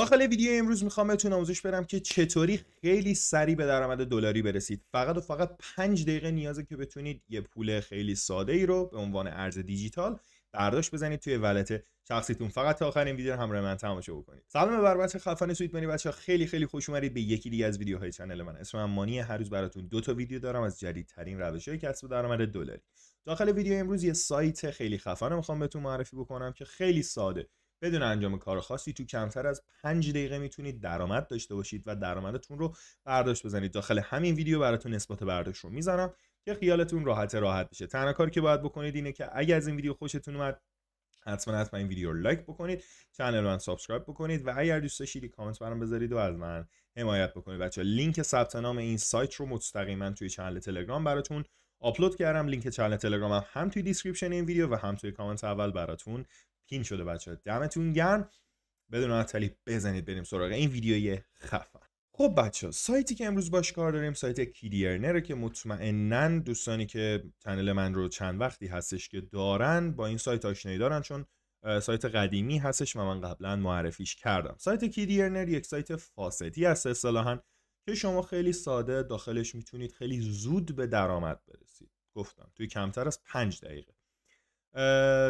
داخل ویدیو امروز میخوام بهتون آموزش بدم که چطوری خیلی سریع به درآمد دلاری برسید فقط و فقط 5 دقیقه نیازه که بتونید یه پول خیلی ساده ای رو به عنوان ارز دیجیتال برداشت بزنید توی ولت شخصیتون فقط تا آخرین ویدیو هم من تماشا بکنید سلام بر بچه خفن سویت منی بچه خیلی خیلی خوش اومدید به یکی دیگه از ویدیوهای کانال من اسمم مانی هر روز براتون دو تا ویدیو دارم از جدیدترین روشهای کسب درآمد دلاری داخل ویدیو امروز یه سایت خیلی خفن میخوام بهتون معرفی بکنم که خیلی ساده بدون انجام کار خاصی تو کمتر از 5 دقیقه میتونید درآمد داشته باشید و درآمدتون رو برداشت بزنید داخل همین ویدیو براتون اثبات برداشت رو میذارم که خیالتون راحت راحت بشه تنها کاری که باید بکنید اینه که اگر از این ویدیو خوشتون اومد حتما حتما این ویدیو رو لایک بکنید چنل من سابسکرایب بکنید و اگر دوست داشتید کامنت برام بذارید و از من حمایت بکنید بچه لینک ثبت نام این سایت رو مستقیما توی چنل تلگرام براتون آپلود کردم لینک چنل تلگرامم هم, هم توی دیسکریپشن این ویدیو و هم توی کامنت اول براتون هین شده بچه دمتون گرم بدون اطلی بزنید بریم سراغ این ویدیوی خفن خب بچه سایتی که امروز باش کار داریم سایت رو که مطمئنا دوستانی که تنل من رو چند وقتی هستش که دارن با این سایت آشنایی دارن چون سایت قدیمی هستش و من قبلا معرفیش کردم سایت کیدیرنر یک سایت فاسدی هست اصطلاحا که شما خیلی ساده داخلش میتونید خیلی زود به درآمد برسید گفتم توی کمتر از 5 دقیقه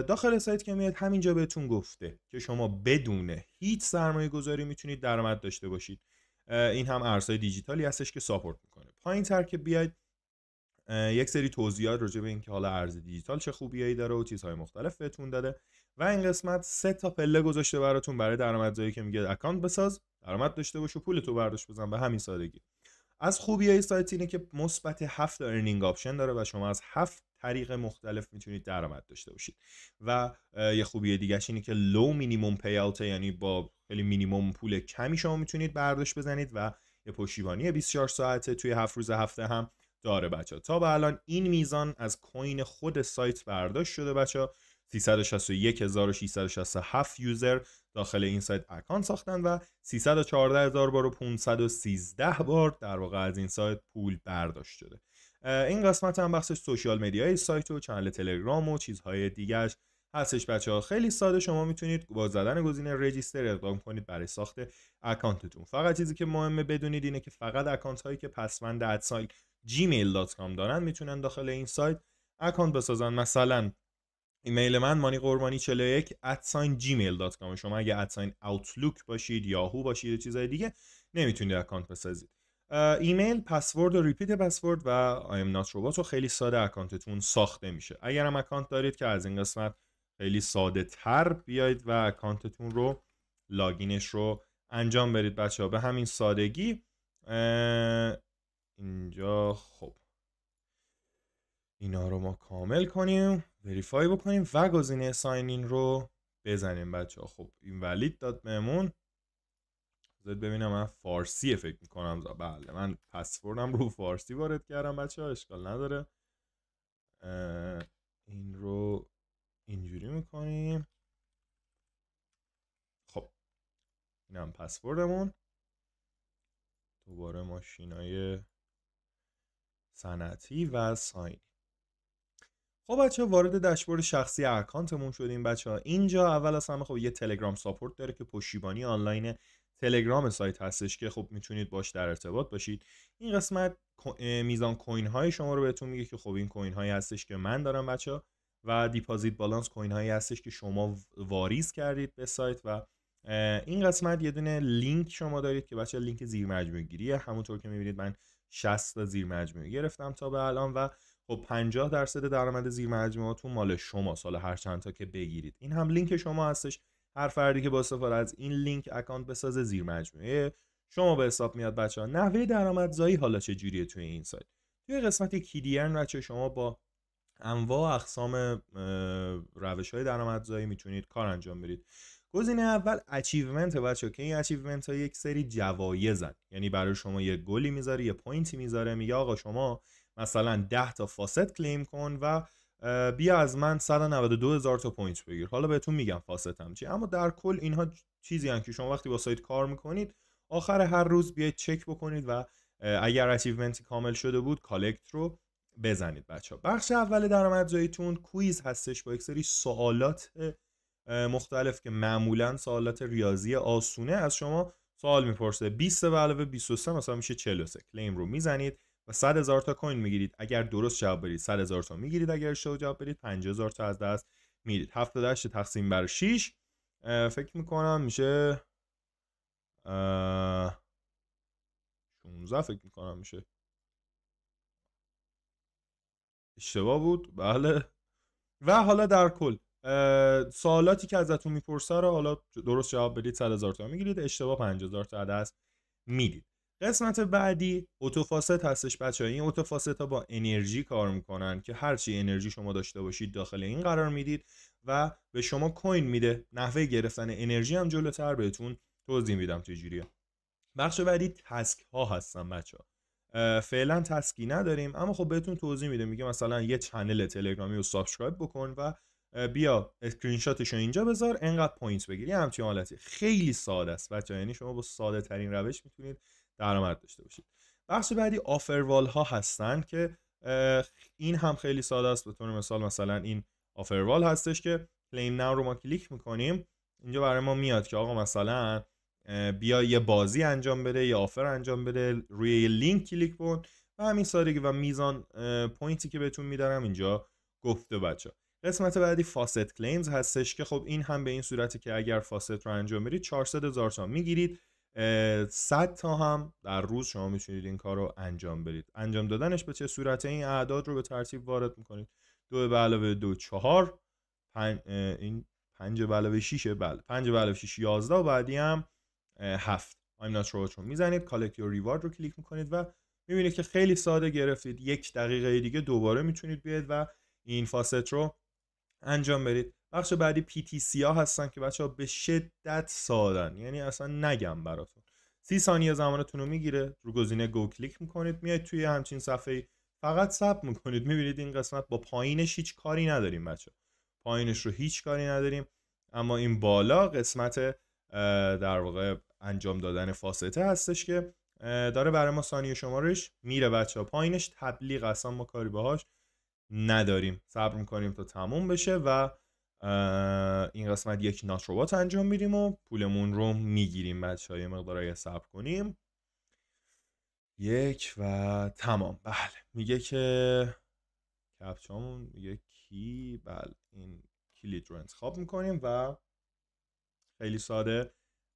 داخل سایت که میاد همینجا بهتون گفته که شما بدون هیچ سرمایه گذاری میتونید درآمد داشته باشید این هم ارزهای دیجیتالی هستش که ساپورت میکنه پایین تر که بیاید یک سری توضیحات راجع به اینکه حالا ارز دیجیتال چه خوبیایی داره و چیزهای مختلف بهتون داده و این قسمت سه تا پله گذاشته براتون برای درآمدزایی که میگه اکانت بساز درآمد داشته باش و پول تو برداشت بزن به همین سادگی از خوبیای سایت اینه که مثبت 7 ارنینگ آپشن داره و شما از 7 طریق مختلف میتونید درآمد داشته باشید و یه خوبی دیگه اینه که لو مینیمم پی یعنی با خیلی مینیمم پول کمی شما میتونید برداشت بزنید و یه پشتیبانی 24 ساعته توی هفت روز هفته هم داره بچه تا به الان این میزان از کوین خود سایت برداشت شده بچه ها 361667 یوزر داخل این سایت اکان ساختن و 314513 بار و 513 بار در واقع از این سایت پول برداشت شده این قسمت هم بخش سوشیال مدیای سایت و چنل تلگرام و چیزهای دیگرش هستش بچه ها خیلی ساده شما میتونید با زدن گزینه رجیستر اقدام کنید برای ساخت اکانتتون فقط چیزی که مهمه بدونید اینه که فقط اکانت هایی که پسوند ادسایل gmail.com دارن میتونن داخل این سایت اکانت بسازن مثلا ایمیل من مانی قربانی 41 ادساین gmail.com شما اگه ادساین اوتلوک باشید یاهو باشید چیزهای دیگه نمیتونید اکانت بسازید ایمیل پسورد و ریپیت پسورد و آیم نات روبوت رو خیلی ساده اکانتتون ساخته میشه اگر هم اکانت دارید که از این قسمت خیلی ساده تر بیایید و اکانتتون رو لاگینش رو انجام برید بچه ها به همین سادگی اینجا خب اینا رو ما کامل کنیم وریفای بکنیم و گزینه ساینین رو بزنیم بچه ها خب این ولید داد بهمون بذارید ببینم من فارسیه فکر میکنم بله من پسوردم رو فارسی وارد کردم بچه ها اشکال نداره این رو اینجوری میکنیم خب اینم پسوردمون دوباره های سنتی و ساین خب بچه وارد داشبورد شخصی اکانتمون شدیم بچه ها اینجا اول اصلا خب یه تلگرام ساپورت داره که پشتیبانی آنلاین تلگرام سایت هستش که خب میتونید باش در ارتباط باشید این قسمت میزان کوین های شما رو بهتون میگه که خب این کوین هایی هستش که من دارم بچه و دیپازیت بالانس کوین هایی هستش که شما واریز کردید به سایت و این قسمت یه دونه لینک شما دارید که بچه لینک زیر مجموعه گیریه همونطور که میبینید من 60 تا زیر مجموعه گرفتم تا به الان و خب 50 درصد درآمد زیر مجموعاتون مال شما سال هر چند تا که بگیرید این هم لینک شما هستش هر فردی که با استفاده از این لینک اکانت بسازه زیر مجموعه شما به حساب میاد بچه ها نحوه درآمدزایی حالا چه جوریه توی این سایت توی قسمت کیدین بچه شما با انواع اقسام روش های درآمدزایی میتونید کار انجام بدید گزینه اول اچیومنت بچه که این اچیومنت ها یک سری جوایزن یعنی برای شما یه گلی میذاره یه پوینتی میذاره میگه آقا شما مثلا 10 تا فاست کلیم کن و بیا از من 192 هزار تا پوینت بگیر حالا بهتون میگم فاستم چی اما در کل اینها چیزی هم که شما وقتی با سایت کار میکنید آخر هر روز بیاید چک بکنید و اگر اچیومنتی کامل شده بود کالکت رو بزنید بچه ها بخش اول درآمدزاییتون کویز هستش با یک سری سوالات مختلف که معمولا سوالات ریاضی آسونه از شما سوال میپرسه 20 به علاوه 23 مثلا میشه 43 کلیم رو میزنید و 100 هزار تا کوین میگیرید اگر درست جواب بدید 100 هزار تا میگیرید اگر اشتباه جواب بدید 50 هزار تا از دست میدید 78 تقسیم بر 6 فکر می کنم میشه 16 فکر میکنم میشه اشتباه بود بله و حالا در کل سوالاتی که ازتون میپرسه رو حالا درست جواب بدید 100 هزار تا میگیرید اشتباه 50 هزار تا دست میدید قسمت بعدی اوتوفاست هستش بچه ها. این اتوفاست ها با انرژی کار میکنن که هرچی انرژی شما داشته باشید داخل این قرار میدید و به شما کوین میده نحوه گرفتن انرژی هم جلوتر بهتون توضیح میدم چجوریه بخش بعدی تسک ها هستن بچه ها. فعلا تسکی نداریم اما خب بهتون توضیح میده میگه مثلا یه چنل تلگرامی رو سابسکرایب بکن و بیا اسکرین شاتش رو اینجا بذار انقدر پوینت بگیری همچین حالتی خیلی ساده است بچه یعنی شما با ساده ترین روش میتونید درآمد داشته باشید بخش بعدی آفروال ها هستن که این هم خیلی ساده است به طور مثال مثلا این آفروال هستش که کلیم ناو رو ما کلیک میکنیم اینجا برای ما میاد که آقا مثلا بیا یه بازی انجام بده یه آفر انجام بده روی یه لینک کلیک کن و همین سادگی و میزان پوینتی که بهتون میدارم اینجا گفته بچه قسمت بعدی فاست کلیمز هستش که خب این هم به این صورته که اگر فاست رو انجام بدید 400 هزار تا میگیرید صد تا هم در روز شما میتونید این کار رو انجام بدید انجام دادنش به چه صورت این اعداد رو به ترتیب وارد میکنید دو به علاوه دو چهار پنج این پنج به علاوه شیشه بله. پنج به علاوه شیش یازده و بعدی هم هفت I'm not sure رو میزنید Collect your reward رو کلیک میکنید و میبینید که خیلی ساده گرفتید یک دقیقه دیگه دوباره میتونید بیاید و این فاست رو انجام بدید بخش بعدی پی تی هستن که بچه ها به شدت سادن یعنی اصلا نگم براتون سی ثانیه زمانتون رو میگیره رو گزینه گو کلیک میکنید میاید توی همچین صفحه فقط سب میکنید میبینید این قسمت با پایینش هیچ کاری نداریم بچه پایینش رو هیچ کاری نداریم اما این بالا قسمت در واقع انجام دادن فاسطه هستش که داره برای ما ثانیه شمارش میره بچه پایینش تبلیغ اصلا ما کاری باهاش نداریم صبر میکنیم تا تموم بشه و این قسمت یک ناتروبات انجام میدیم و پولمون رو میگیریم بچه های مقدار اگه صبر کنیم یک و تمام بله میگه که کپچامون میگه کی بله این کلید رو انتخاب میکنیم و خیلی ساده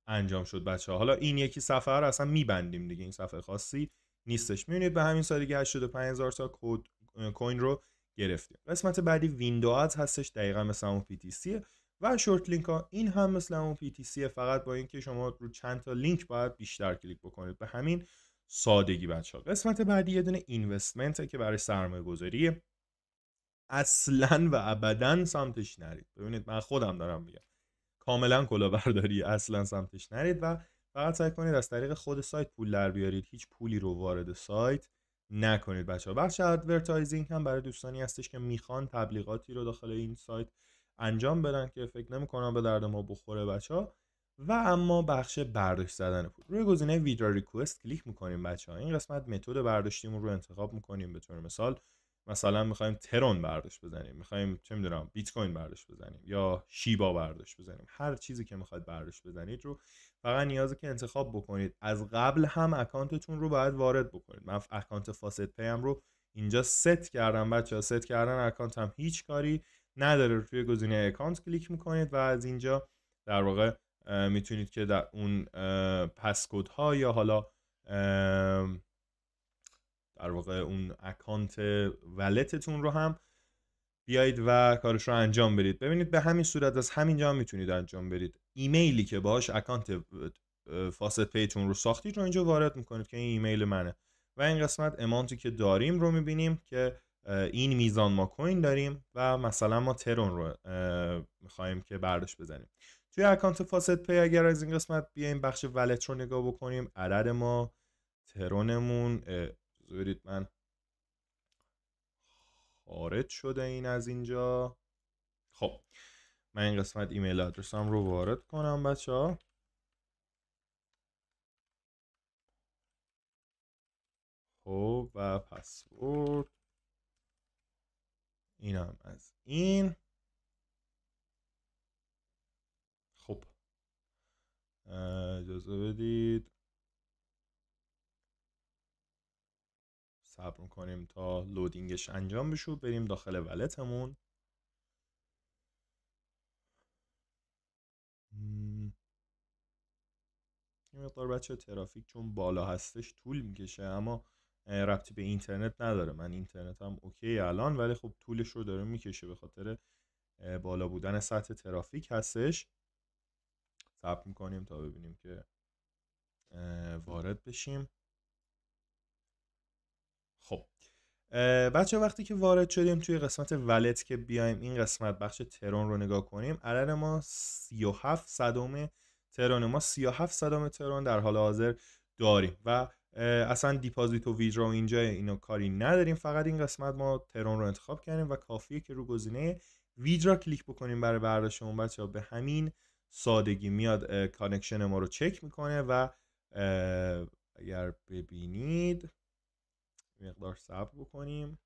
انجام شد بچه ها حالا این یکی صفحه رو اصلا میبندیم دیگه این صفحه خاصی نیستش میبینید به همین سادگی 85000 تا کوین رو گرفتیم قسمت بعدی ویندو از هستش دقیقا مثل اون پی و شورت لینک ها این هم مثل اون پی فقط با اینکه شما رو چند تا لینک باید بیشتر کلیک بکنید به همین سادگی بچه ها قسمت بعدی یه دونه اینوستمنت که برای سرمایه گذاریه اصلا و ابدا سمتش نرید ببینید من خودم دارم میگم کاملا کلاهبرداری اصلا سمتش نرید و فقط سعی کنید از طریق خود سایت پول در بیارید هیچ پولی رو وارد سایت نکنید بچه ها بخش ادورتایزینگ هم برای دوستانی هستش که میخوان تبلیغاتی رو داخل این سایت انجام بدن که فکر نمیکنم به درد ما بخوره بچه ها و اما بخش برداشت زدن پول روی گزینه ویدرا ریکوست کلیک میکنیم بچه ها این قسمت متد برداشتیمون رو انتخاب میکنیم به طور مثال مثلا میخوایم ترون برداشت بزنیم میخوایم چه میدونم بیت کوین برداشت بزنیم یا شیبا برداشت بزنیم هر چیزی که میخواید برداشت بزنید رو فقط نیازه که انتخاب بکنید از قبل هم اکانتتون رو باید وارد بکنید من اکانت فاسد پیم رو اینجا ست کردم بچه ها ست کردن اکانت هم هیچ کاری نداره توی گزینه اکانت کلیک میکنید و از اینجا در واقع میتونید که در اون پسکود ها یا حالا در واقع اون اکانت ولتتون رو هم بیایید و کارش رو انجام بدید ببینید به همین صورت از همینجا هم میتونید انجام بدید ایمیلی که باش اکانت فاست پیتون رو ساختید رو اینجا وارد میکنید که این ایمیل منه و این قسمت امانتی که داریم رو میبینیم که این میزان ما کوین داریم و مثلا ما ترون رو میخوایم که برداشت بزنیم توی اکانت فاست پی اگر از این قسمت بیایم بخش ولت رو نگاه بکنیم عدد ما ترونمون زورید من خارج شده این از اینجا خب من این قسمت ایمیل آدرسم رو وارد کنم بچه ها خب و پسورد این هم از این خب اجازه بدید صبر کنیم تا لودینگش انجام بشه بریم داخل ولتمون یه مقدار بچه ترافیک چون بالا هستش طول میکشه اما ربطی به اینترنت نداره من اینترنت هم اوکی الان ولی خب طولش رو داره میکشه به خاطر بالا بودن سطح ترافیک هستش صبر میکنیم تا ببینیم که وارد بشیم بچه وقتی که وارد شدیم توی قسمت ولت که بیایم این قسمت بخش ترون رو نگاه کنیم عدد ما 37 صدم ترون ما 37 صدم ترون در حال حاضر داریم و اصلا دیپازیت و ویدرا و اینجا اینو کاری نداریم فقط این قسمت ما ترون رو انتخاب کردیم و کافیه که رو گزینه ویدرا کلیک بکنیم برای برداشت اون بچه ها به همین سادگی میاد کانکشن ما رو چک میکنه و اگر ببینید مقدار صبر بکنیم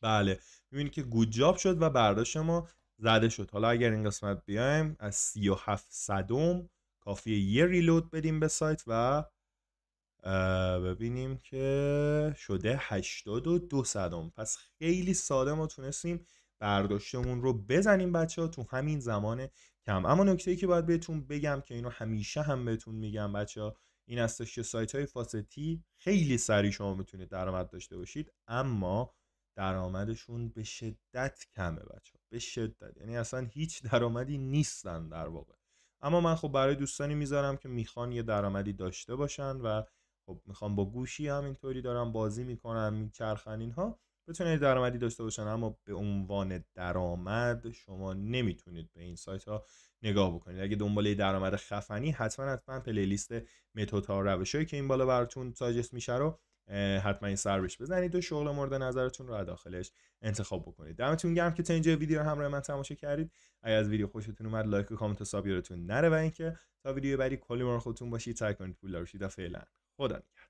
بله میبینید که گودجاب شد و برداشت ما زده شد حالا اگر این قسمت بیایم از 37 صدم کافی یه ریلود بدیم به سایت و ببینیم که شده 82 صدم پس خیلی ساده ما تونستیم برداشتمون رو بزنیم بچه ها تو همین زمان کم اما نکته ای که باید بهتون بگم که اینو همیشه هم بهتون میگم بچه ها این هستش که سایت های فاسدی خیلی سریع شما میتونید درآمد داشته باشید اما درآمدشون به شدت کمه بچه به شدت یعنی اصلا هیچ درآمدی نیستن در واقع اما من خب برای دوستانی میذارم که میخوان یه درآمدی داشته باشن و خب میخوان با گوشی همینطوری دارم بازی میکنن میچرخن اینها بتونید درآمدی داشته باشن اما به عنوان درآمد شما نمیتونید به این سایت ها نگاه بکنید اگه دنبال درآمد خفنی حتما حتما پلی لیست متوتار روشهایی که این بالا براتون ساجست میشه رو حتما این سرویس بزنید و شغل مورد نظرتون رو داخلش انتخاب بکنید دمتون گرم که تا اینجا ویدیو رو همراه من تماشا کردید اگر از ویدیو خوشتون اومد لایک و کامنت و نره و اینکه تا ویدیو بعدی کلی خودتون باشید تا کنید پول فعلا خدا